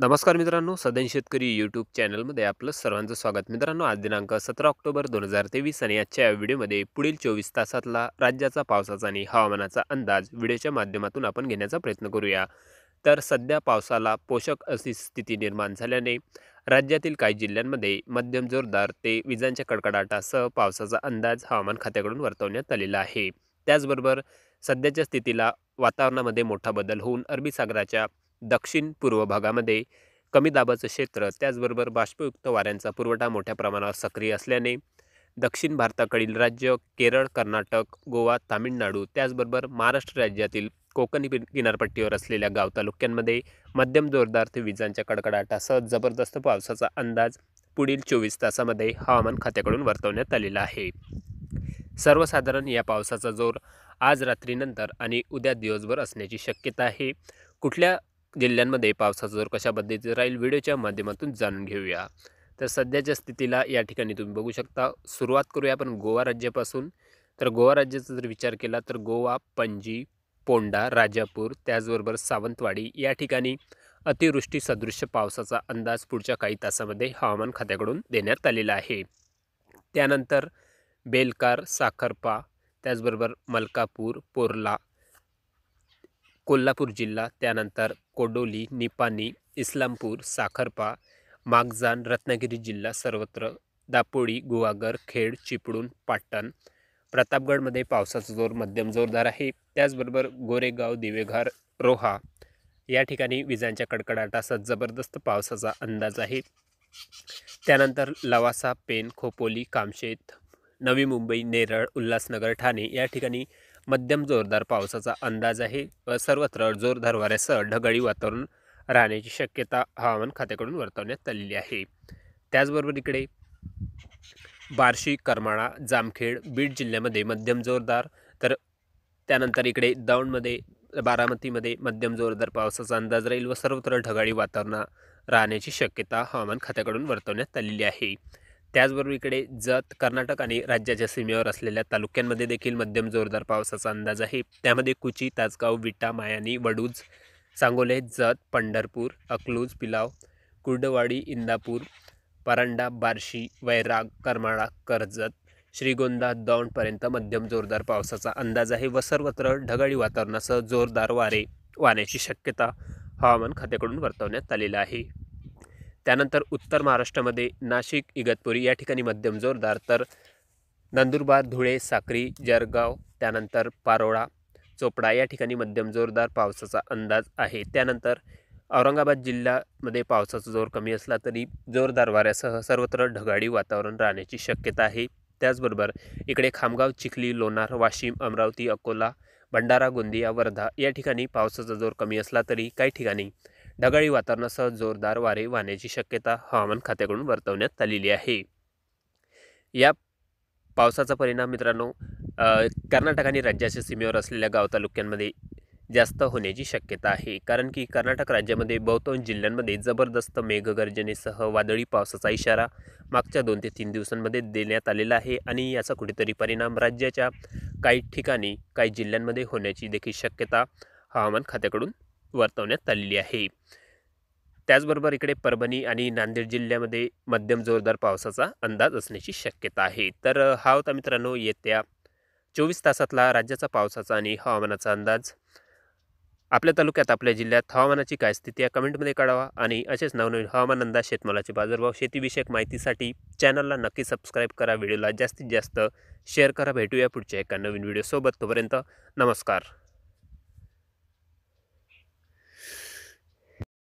नमस्कार मित्रांनो सदन शेतकरी यूट्यूब चॅनलमध्ये आपलं सर्वांचं स्वागत मित्रांनो आज दिनांक सतरा ऑक्टोबर दोन हजार तेवीस आणि आजच्या या व्हिडिओमध्ये पुढील चोवीस तासातला राज्याचा पावसाचा आणि हवामानाचा अंदाज व्हिडिओच्या माध्यमातून आपण घेण्याचा प्रयत्न करूया तर सध्या पावसाला पोषक अशी स्थिती निर्माण झाल्याने राज्यातील काही जिल्ह्यांमध्ये मध्यम जोरदार ते विजांच्या कडकडाटासह पावसाचा अंदाज हवामान खात्याकडून वर्तवण्यात आलेला आहे त्याचबरोबर सध्याच्या स्थितीला वातावरणामध्ये मोठा बदल होऊन अरबी सागराच्या दक्षिण पूर्व भागामध्ये कमी दाबाचं क्षेत्र त्याचबरोबर बाष्पयुक्त वाऱ्यांचा पुरवठा मोठ्या प्रमाणावर सक्रिय असल्याने दक्षिण भारताकडील राज्य केरळ कर्नाटक गोवा तामिळनाडू त्याचबरोबर महाराष्ट्र राज्यातील कोकणी किनारपट्टीवर असलेल्या गाव तालुक्यांमध्ये मध्यम जोरदार ते विजांच्या कडकडाटासह जबरदस्त पावसाचा अंदाज पुढील चोवीस तासामध्ये हवामान खात्याकडून वर्तवण्यात आलेला आहे सर्वसाधारण या पावसाचा जोर आज रात्रीनंतर आणि उद्या दिवसभर असण्याची शक्यता आहे कुठल्या जिल्ह्यांमध्ये पावसाचा जोर कशा पद्धतीचा राहील व्हिडिओच्या माध्यमातून जाणून घेऊया तर सध्याच्या स्थितीला या ठिकाणी तुम्ही बघू शकता सुरुवात करूया आपण गोवा राज्यापासून तर गोवा राज्याचा जर विचार केला तर गोवा पणजी पोंडा राजापूर त्याचबरोबर सावंतवाडी या ठिकाणी अतिवृष्टी सदृश्य पावसाचा अंदाज पुढच्या काही तासामध्ये हवामान खात्याकडून देण्यात आलेला आहे त्यानंतर बेलकार साखरपा त्याचबरोबर मलकापूर पोरला कोल्हापूर जिल्हा त्यानंतर कोडोली निपाणी इस्लामपूर साखरपा मागजान रत्नागिरी जिल्हा सर्वत्र दापोळी गुवागर खेड चिपळूण पाटण प्रतापगडमध्ये पावसाचा जोर मध्यम जोरदार आहे त्याचबरोबर गोरेगाव दिवेघर रोहा या ठिकाणी विजांच्या कडकडाटासह जबरदस्त पावसाचा अंदाज आहे त्यानंतर लवासा पेन खोपोली कामशेत नवी मुंबई नेरळ उल्हासनगर ठाणे या ठिकाणी मध्यम जोरदार पावसाचा अंदाज आहे व सर्वत्र जोरदार वाऱ्यासह ढगाळी वातावरण राहण्याची शक्यता हवामान खात्याकडून वर्तवण्यात आलेली आहे त्याचबरोबर इकडे बार्शी करमाळा जामखेड बीड जिल्ह्यामध्ये मध्यम जोरदार तर त्यानंतर इकडे दौंडमध्ये बारामतीमध्ये मध्यम जोरदार पावसाचा अंदाज राहील व सर्वत्र ढगाळी वातावरण राहण्याची शक्यता हवामान खात्याकडून वर्तवण्यात आलेली आहे त्याचबरोबर इकडे जत कर्नाटक आणि राज्याच्या सीमेवर असलेल्या तालुक्यांमध्ये देखील मध्यम जोरदार पावसाचा अंदाज आहे त्यामध्ये कुची ताजगाव विटा मायानी वडूज सांगोले जत पंढरपूर अकलूज पिलाव कुर्डवाडी इंदापूर परांडा बार्शी वैराग करमाळा कर्जत श्रीगोंदा दौंडपर्यंत मध्यम जोरदार पावसाचा अंदाज आहे व सर्वत्र ढगाळी वातावरणासह जोरदार वारे वाण्याची शक्यता हवामान खात्याकडून वर्तवण्यात आलेला आहे त्यानंतर उत्तर महाराष्ट्रामध्ये नाशिक इगतपुरी या ठिकाणी मध्यम जोरदार तर नंदुरबार धुळे साक्री जळगाव त्यानंतर पारोळा चोपडा या ठिकाणी मध्यम जोरदार पावसाचा अंदाज आहे त्यानंतर औरंगाबाद जिल्ह्यामध्ये पावसाचा जोर कमी असला तरी जोरदार वाऱ्यासह सर्वत्र ढगाळी वातावरण राहण्याची शक्यता आहे त्याचबरोबर इकडे खामगाव चिखली लोणार वाशिम अमरावती अकोला भंडारा गोंदिया वर्धा या ठिकाणी पावसाचा जोर कमी असला तरी काही ठिकाणी ढगाळी वातावरणासह जोरदार वारे वाहण्याची शक्यता हवामान खात्याकडून वर्तवण्यात आलेली आहे या पावसाचा परिणाम मित्रांनो कर्नाटक आणि राज्याच्या सीमेवर असलेल्या गाव तालुक्यांमध्ये जास्त होण्याची शक्यता आहे कारण की कर्नाटक राज्यामध्ये बहुतांश जिल्ह्यांमध्ये जबरदस्त मेघगर्जनेसह वादळी पावसाचा इशारा मागच्या दोन ते तीन दिवसांमध्ये देण्यात आलेला आहे आणि याचा कुठेतरी परिणाम राज्याच्या काही ठिकाणी काही जिल्ह्यांमध्ये होण्याची देखील शक्यता हवामान खात्याकडून वर्तवण्यात आलेली आहे त्याचबरोबर इकडे परभणी आणि नांदेड जिल्ह्यामध्ये मध्यम जोरदार पावसाचा अंदाज असण्याची शक्यता आहे तर हा होता मित्रांनो येत्या चोवीस तासातला राज्याचा पावसाचा आणि हवामानाचा अंदाज आपल्या तालुक्यात आपल्या जिल्ह्यात हवामानाची काय स्थिती आहे कमेंटमध्ये काढावा आणि असेच नवनवीन हवामान अंदाज शेतमालाचे बाजारभाव शेतीविषयक माहितीसाठी चॅनलला नक्की सबस्क्राईब करा व्हिडिओला जास्तीत जास्त शेअर करा भेटूया पुढच्या एका नवीन व्हिडिओसोबत तोपर्यंत नमस्कार